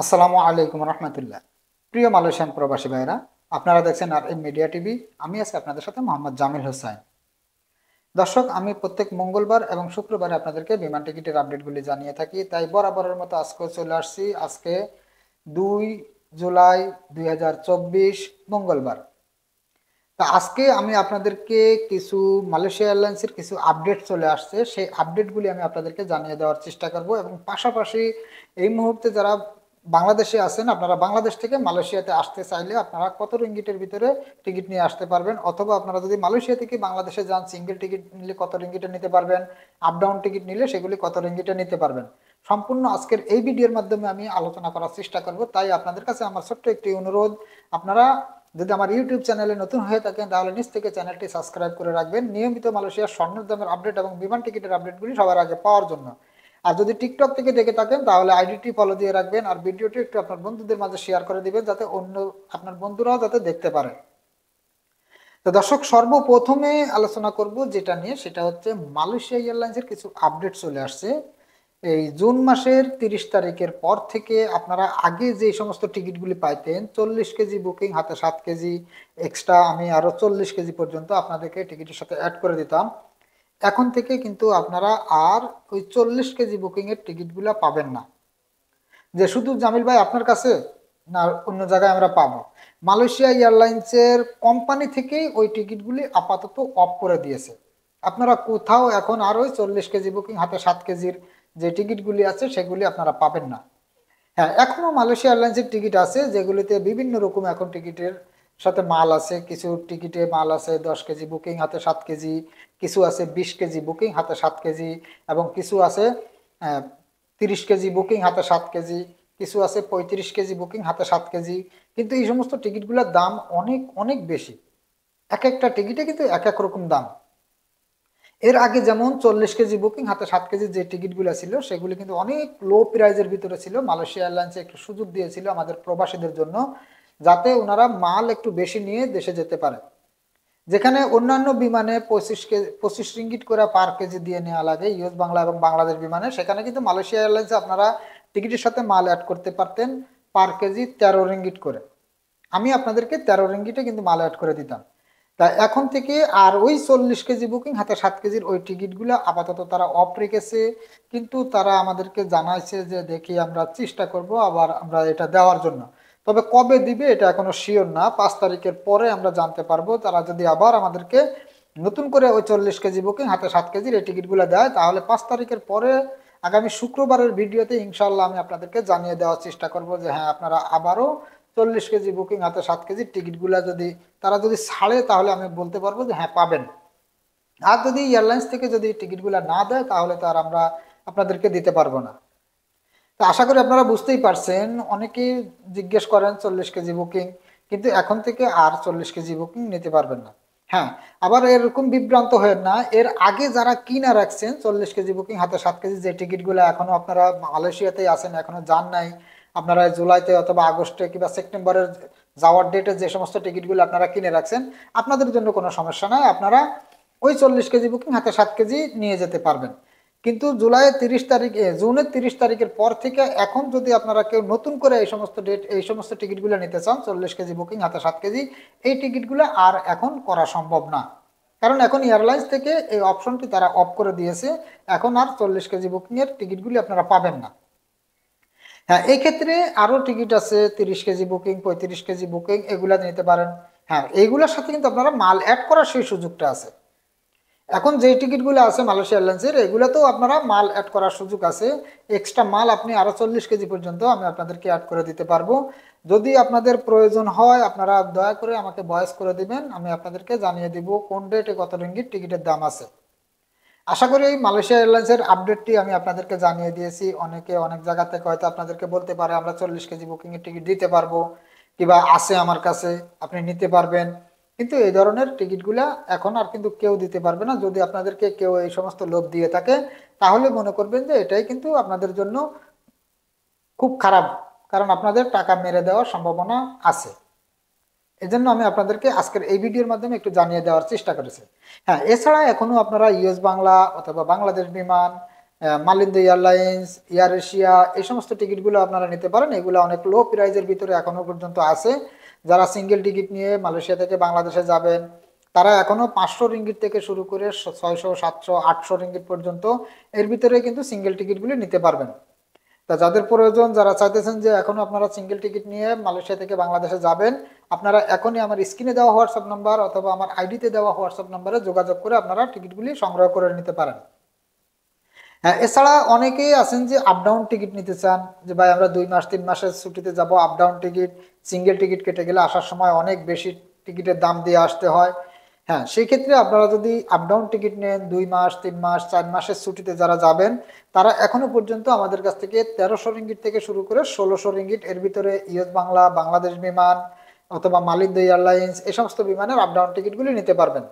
আসসালামু আলাইকুম রহমতুল্লাহ প্রিয় মালয়েশিয়ান প্রবাসী ভাইরা আপনারা দেখছেন আর এম মিডিয়া টিভি আমি আছি আপনাদের সাথে মোহাম্মদ জামিল হোসাইন দর্শক আমি প্রত্যেক মঙ্গলবার এবং শুক্রবারে আপনাদেরকে বিমান টিকিটের আপডেটগুলি জানিয়ে থাকি তাই বরাবরের মতো আজকে চলে আসছি আজকে দুই জুলাই দুই মঙ্গলবার তা আজকে আমি আপনাদেরকে কিছু মালয়েশিয়া এয়ারলাইন্সের কিছু আপডেট চলে আসছে সেই আপডেটগুলি আমি আপনাদেরকে জানিয়ে দেওয়ার চেষ্টা করব এবং পাশাপাশি এই মুহূর্তে যারা বাংলাদেশে আছেন আপনারা বাংলাদেশ থেকে মালয়েশিয়াতে আসতে চাইলে আপনারা কত রিঙ্গিটের ভিতরে টিকিট নিয়ে আসতে পারবেন অথবা আপনারা যদি মালয়েশিয়া থেকে বাংলাদেশে যান সিঙ্গেল টিকিট নিলে কত রিঙ্গিটে নিতে পারবেন আপ ডাউন টিকিট নিলে সেগুলি কত রিঙ্গিটে নিতে পারবেন সম্পূর্ণ আজকের এই ভিডিওর মাধ্যমে আমি আলোচনা করার চেষ্টা করব তাই আপনাদের কাছে আমার ছোট্ট একটি অনুরোধ আপনারা যদি আমার ইউটিউব চ্যানেলে নতুন হয়ে থাকেন তাহলে নিচ থেকে চ্যানেলটি সাবস্ক্রাইব করে রাখবেন নিয়মিত মালয়েশিয়ার স্বর্ণের দামের আপডেট এবং বিমান টিকিটের আপডেটগুলি সবার আগে পাওয়ার জন্য আর যদি টিকটক থেকে দেখে থাকেন তাহলে আইডিটি ফলো দিয়ে রাখবেন আর ভিডিওটি একটু আপনার বন্ধুদের মাঝে শেয়ার করে দিবেন যাতে অন্য আপনার বন্ধুরাও যাতে দেখতে পারে তো দর্শক সর্বপ্রথমে আলোচনা করব যেটা নিয়ে সেটা হচ্ছে মালয়েশিয়া এয়ারলাইন্সের কিছু আপডেট চলে আসছে এই জুন মাসের তিরিশ তারিখের পর থেকে আপনারা আগে যে সমস্ত টিকিটগুলি পাইতেন চল্লিশ কেজি বুকিং হাতে সাত কেজি এক্সট্রা আমি আরও চল্লিশ কেজি পর্যন্ত আপনাদেরকে টিকিটের সাথে অ্যাড করে দিতাম এখন থেকে কিন্তু আপনারা আর ওই চল্লিশ কেজি বুকিং টিকিট টিকিটগুলো পাবেন না যে শুধু জামিল ভাই আপনার কাছে না অন্য জায়গায় আমরা পাবো মালয়েশিয়া এয়ারলাইন্সের কোম্পানি থেকেই ওই টিকিটগুলি আপাতত অফ করে দিয়েছে আপনারা কোথাও এখন আর ওই চল্লিশ কেজি বুকিং হাতে সাত কেজির যে টিকিটগুলি আছে সেগুলি আপনারা পাবেন না হ্যাঁ এখনো মালয়েশিয়া এর টিকিট আছে যেগুলিতে বিভিন্ন রকম এখন টিকিটের সাথে মাল আছে কিছু টিকিটে মাল আছে দশ কেজি বুকিং হাতে সাত কেজি কিছু আছে ২০ কেজি বুকিং হাতে সাত কেজি এবং কিছু আছে 30 কেজি বুকিং হাতে সাত কেজি কিছু আছে ৩৫ কেজি বুকিং হাতে সাত কেজি কিন্তু এই সমস্ত টিকিটগুলোর দাম অনেক অনেক বেশি এক একটা টিকিটে কিন্তু এক এক রকম দাম এর আগে যেমন চল্লিশ কেজি বুকিং হাতে সাত কেজি যে টিকিটগুলো ছিল সেগুলি কিন্তু অনেক লো প্রাইজের ভিতরে ছিল মালয়েশিয়া এয়ারলাইন্সে একটু সুযোগ দিয়েছিল আমাদের প্রবাসীদের জন্য যাতে ওনারা মাল একটু বেশি নিয়ে দেশে যেতে পারে যেখানে অন্যান্য বিমানে পঁচিশ কেজি পঁচিশ রিঙ্গিট করে পার কেজি দিয়ে নেওয়া লাগে ইউএস বাংলা এবং বাংলাদেশ বিমানে সেখানে কিন্তু মালয়েশিয়া এয়ারলাইন্সে আপনারা টিকিটের সাথে মাল অ্যাড করতে পারতেন পার কেজি তেরো রিঙ্গিট করে আমি আপনাদেরকে তেরো রিঙ্গিটে কিন্তু মাল অ্যাড করে দিতাম তা এখন থেকে আর ওই চল্লিশ কেজি বুকিং হাতে সাত কেজির ওই টিকিটগুলো আপাতত তারা অফ রেখেছে কিন্তু তারা আমাদেরকে জানাইছে যে দেখি আমরা চেষ্টা করব আবার আমরা এটা দেওয়ার জন্য তবে কবে দিবে এটা এখনো শিওর না পাঁচ তারিখের পরে আমরা জানতে পারবো তারা যদি আবার আমাদেরকে নতুন করে ওই চল্লিশ কেজি বুকিং হাতে সাত কেজির এই টিকিটগুলো দেয় তাহলে পাঁচ তারিখের পরে আগামী শুক্রবারের ভিডিওতে ইনশাল্লাহ আমি আপনাদেরকে জানিয়ে দেওয়ার চেষ্টা করব যে হ্যাঁ আপনারা আবারও চল্লিশ কেজি বুকিং হাতে সাত কেজির টিকিটগুলো যদি তারা যদি ছাড়ে তাহলে আমি বলতে পারবো যে হ্যাঁ পাবেন আর যদি এয়ারলাইন্স থেকে যদি টিকিটগুলো না দেয় তাহলে তার আমরা আপনাদেরকে দিতে পারবো না আশা করি আপনারা বুঝতেই পারছেন অনেকে জিজ্ঞেস করেন চল্লিশ কেজি বুকিং কিন্তু এখন থেকে আর চল্লিশ কেজি বুকিং নিতে পারবেন না হ্যাঁ আবার এরকম বিভ্রান্ত হয়ে না এর আগে যারা কিনা রাখছেন চল্লিশ কেজি বুকিং হাতে সাত কেজি যে টিকিটগুলো এখনও আপনারা মালয়েশিয়াতেই আছেন এখনও যান নাই আপনারা জুলাইতে অথবা আগস্টে কিংবা সেপ্টেম্বরের যাওয়ার ডেটে যে সমস্ত টিকিটগুলো আপনারা কিনে রাখছেন আপনাদের জন্য কোনো সমস্যা নাই আপনারা ওই চল্লিশ কেজি বুকিং হাতে সাত কেজি নিয়ে যেতে পারবেন কিন্তু জুলাই তিরিশ তারিখ জুনের তিরিশ তারিখের পর থেকে এখন যদি আপনারা কেউ নতুন করে এই সমস্ত ডেট এই সমস্ত টিকিটগুলো নিতে চান চল্লিশ কেজি বুকিং হাতে সাত কেজি এই টিকিটগুলো আর এখন করা সম্ভব না কারণ এখন এয়ারলাইন্স থেকে এই অপশনটি তারা অফ করে দিয়েছে এখন আর চল্লিশ কেজি বুকিংয়ের টিকিটগুলি আপনারা পাবেন না হ্যাঁ এই ক্ষেত্রে আরও টিকিট আছে তিরিশ কেজি বুকিং পঁয়ত্রিশ কেজি বুকিং এগুলো নিতে পারেন হ্যাঁ এইগুলোর সাথে কিন্তু আপনারা মাল অ্যাড করার সেই সুযোগটা আছে এখন যেই টিকিটগুলো আছে মালয়েশিয়া এয়ারলাইন্সের এগুলোতেও আপনারা মাল অ্যাড করার সুযোগ আছে এক্সট্রা মাল আপনি আরও চল্লিশ কেজি পর্যন্ত আমি আপনাদেরকে অ্যাড করে দিতে পারবো যদি আপনাদের প্রয়োজন হয় আপনারা দয়া করে আমাকে বয়স করে দিবেন আমি আপনাদেরকে জানিয়ে দিব কোন ডেটে কত রঙ্গির টিকিটের দাম আছে আশা করি এই মালয়েশিয়া এয়ারলাইন্সের আপডেটটি আমি আপনাদেরকে জানিয়ে দিয়েছি অনেকে অনেক জায়গা থেকে হয়তো আপনাদেরকে বলতে পারে আমরা চল্লিশ কেজি বুকিংয়ের টিকিট দিতে পারবো কিবা আছে আমার কাছে আপনি নিতে পারবেন কিন্তু এই ধরনের টিকিটগুলা এখন আর কিন্তু কেউ দিতে পারবে না যদি আপনাদেরকে কেউ এই সমস্ত লোভ দিয়ে থাকে তাহলে মনে করবেন যে এটাই কিন্তু আপনাদের জন্য খুব খারাপ কারণ আপনাদের টাকা মেরে দেওয়ার সম্ভাবনা আছে এজন্য আমি আপনাদেরকে আজকের এই ভিডিওর মাধ্যমে একটু জানিয়ে দেওয়ার চেষ্টা করেছি হ্যাঁ এছাড়া এখনও আপনারা ইউএস বাংলা অথবা বাংলাদেশ বিমান মালিন্দ এয়ারলাইন্স এয়ার এশিয়া এই সমস্ত টিকিটগুলো আপনারা নিতে পারেন এগুলো অনেক লো প্রাইজের ভিতরে এখনও পর্যন্ত আছে যারা সিঙ্গেল টিকিট নিয়ে মালয়েশিয়া থেকে বাংলাদেশে যাবেন তারা এখনও পাঁচশো রিঙ্গিট থেকে শুরু করে ছয়শো সাতশো আটশো রিঙ্গিট পর্যন্ত এর ভিতরে কিন্তু সিঙ্গেল টিকিটগুলি নিতে পারবেন তা যাদের প্রয়োজন যারা চাইতেছেন যে এখনও আপনারা সিঙ্গেল টিকিট নিয়ে মালয়েশিয়া থেকে বাংলাদেশে যাবেন আপনারা এখনই আমার স্ক্রিনে দেওয়া হোয়াটসঅ্যাপ নাম্বার অথবা আমার আইডিতে দেওয়া হোয়াটসঅ্যাপ নাম্বারে যোগাযোগ করে আপনারা টিকিটগুলি সংগ্রহ করে নিতে পারেন হ্যাঁ এছাড়া অনেকেই আছেন যে আপডাউন টিকিট নিতে চান যে ভাই আমরা দুই মাস তিন মাসের ছুটিতে যাব আপডাউন টিকিট সিঙ্গেল টিকিট কেটে গেলে আসার সময় অনেক বেশি টিকিটের দাম দিয়ে আসতে হয় হ্যাঁ সেই ক্ষেত্রে আপনারা যদি আপ ডাউন টিকিট নেন দুই মাস তিন মাস চার মাসের ছুটিতে যারা যাবেন তারা এখনো পর্যন্ত আমাদের কাছ থেকে তেরোশো রিঙ্গিট থেকে শুরু করে ষোলোশো রিঙ্গিট এর ভিতরে ইয়েস বাংলা বাংলাদেশ বিমান অথবা মালিন্দ এয়ারলাইন্স এই সমস্ত বিমানের আপডাউন টিকিটগুলি নিতে পারবেন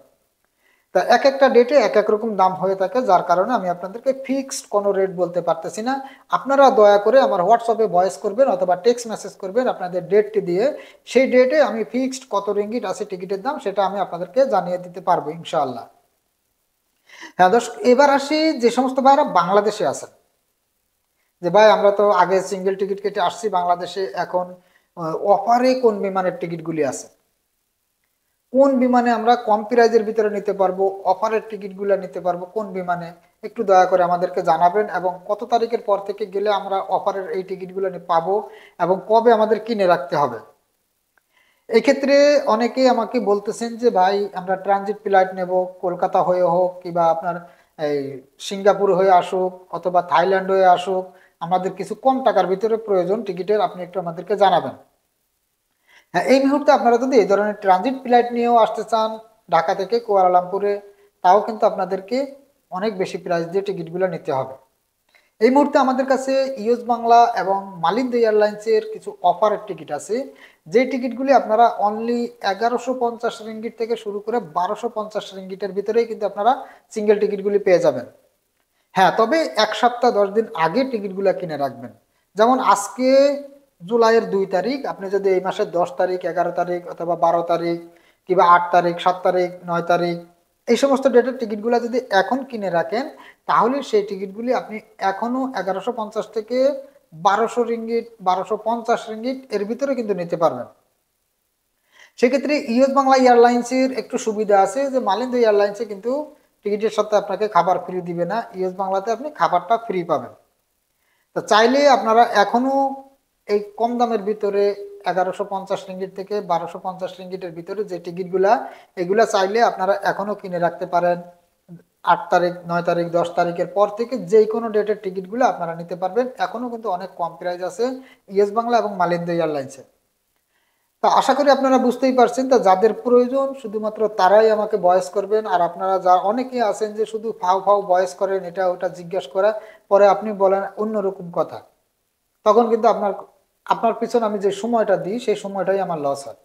তা এক একটা ডেটে এক এক রকম দাম হয়ে থাকে যার কারণে আমি আপনাদেরকে ফিক্সড কোনো রেট বলতে পারতেছি না আপনারা দয়া করে আমার হোয়াটসঅ্যাপে ভয়েস করবেন অথবা টেক্সট মেসেজ করবেন আপনাদের ডেটটি দিয়ে সেই ডেটে আমি ফিক্সড কত রিঙ্গিট আছে টিকিটের দাম সেটা আমি আপনাদেরকে জানিয়ে দিতে পারবো ইনশাআল্লাহ হ্যাঁ দর্শক এবার আসি যে সমস্ত ভাইরা বাংলাদেশে আছেন যে ভাই আমরা তো আগে সিঙ্গেল টিকিট কেটে আসছি বাংলাদেশে এখন অফারে কোন বিমানের টিকিটগুলি আছে কোন বিমানে আমরা কম প্রাইজের ভিতরে নিতে পারবো অফারের টিকিটগুলো নিতে পারবো কোন বিমানে একটু দয়া করে আমাদেরকে জানাবেন এবং কত তারিখের পর থেকে গেলে আমরা অফারের এই টিকিটগুলো পাবো এবং কবে আমাদের কিনে রাখতে হবে এক্ষেত্রে অনেকেই আমাকে বলতেছেন যে ভাই আমরা ট্রানজিট ফ্লাইট নেব কলকাতা হয়ে হোক কিংবা আপনার এই সিঙ্গাপুর হয়ে আসুক অথবা থাইল্যান্ড হয়ে আসুক আমাদের কিছু কম টাকার ভিতরে প্রয়োজন টিকিটের আপনি একটু আমাদেরকে জানাবেন হ্যাঁ এই মুহূর্তে আপনারা যদি এই ধরনের ট্রানজিট ফ্লাইট নিয়েও আসতে চান ঢাকা থেকে কুয়ালালামপুরে তাও কিন্তু আপনাদেরকে অনেক বেশি প্রাইস দিয়ে টিকিটগুলো নিতে হবে এই মুহূর্তে আমাদের কাছে ইউএস বাংলা এবং মালিন্দ এয়ারলাইন্সের কিছু অফারের টিকিট আছে যে টিকিটগুলি আপনারা অনলি এগারোশো পঞ্চাশ রিঙ্গিট থেকে শুরু করে বারোশো পঞ্চাশ রিঙ্গিটের ভিতরেই কিন্তু আপনারা সিঙ্গেল টিকিটগুলি পেয়ে যাবেন হ্যাঁ তবে এক সপ্তাহ দশ দিন আগে টিকিটগুলো কিনে রাখবেন যেমন আজকে জুলাইয়ের দুই তারিখ আপনি যদি এই মাসের দশ তারিখ এগারো তারিখ অথবা বারো তারিখ কিংবা আট তারিখ সাত তারিখ নয় তারিখ এই সমস্ত ডেটের টিকিটগুলো যদি এখন কিনে রাখেন তাহলে সেই টিকিটগুলি আপনি এখনও এগারোশো পঞ্চাশ থেকে বারোশো রিঙ্গিট বারোশো পঞ্চাশ রিঙ্গিট এর ভিতরে কিন্তু নিতে পারবেন সেক্ষেত্রে ইউএস বাংলা এয়ারলাইন্সের একটু সুবিধা আছে যে মালিন্দ এয়ারলাইন্সে কিন্তু টিকিটের সাথে আপনাকে খাবার ফ্রি দিবে না ইউএস বাংলাতে আপনি খাবারটা ফ্রি পাবেন তা চাইলে আপনারা এখনও এই কম দামের ভিতরে এগারোশো পঞ্চাশ রিঙ্গিট থেকে বারোশো পঞ্চাশ রিঙ্গিটের ভিতরে যে টিকিটগুলা এগুলা চাইলে আপনারা এখনও কিনে রাখতে পারেন আট তারিখ নয় তারিখ দশ তারিখের পর থেকে যে কোনো ডেটের টিকিটগুলো আপনারা নিতে পারবেন এখনও কিন্তু অনেক কম প্রাইজ আছে ইয়েস বাংলা এবং মালিন্দ এয়ারলাইন্সে তা আশা করি আপনারা বুঝতেই পারছেন তা যাদের প্রয়োজন শুধুমাত্র তারাই আমাকে বয়স করবেন আর আপনারা যা অনেকে আছেন যে শুধু ফাও ফাও বয়স করেন এটা ওটা জিজ্ঞেস করা পরে আপনি বলেন অন্যরকম কথা তখন কিন্তু আপনার আপনার পিছনে আমি যে সময়টা দিই সেই সময়টাই আমার লস হয়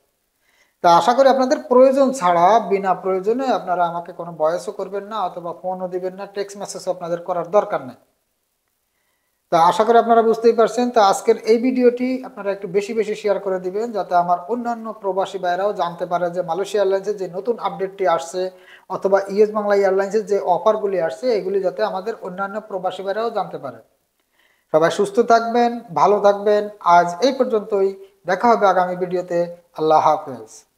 তা আশা করি আপনাদের প্রয়োজন ছাড়া বিনা প্রয়োজনে আপনারা আমাকে কোনো বয়সও করবেন না অথবা ফোনও দিবেন না টেক্সট মেসেজও আপনাদের করার দরকার নেই তা আশা করি আপনারা বুঝতেই পারছেন তা আজকের এই ভিডিওটি আপনারা একটু বেশি বেশি শেয়ার করে দিবেন যাতে আমার অন্যান্য প্রবাসী বাইরাও জানতে পারে যে মালয়েশিয়া এয়ারলাইন্সের যে নতুন আপডেটটি আসছে অথবা ইয়েস বাংলা এয়ারলাইন্সের যে অফারগুলি আসছে এগুলি যাতে আমাদের অন্যান্য প্রবাসী বাইরাও জানতে পারে সবাই সুস্থ থাকবেন ভালো থাকবেন আজ এই পর্যন্তই দেখা হবে আগামী ভিডিওতে আল্লাহ হাফেজ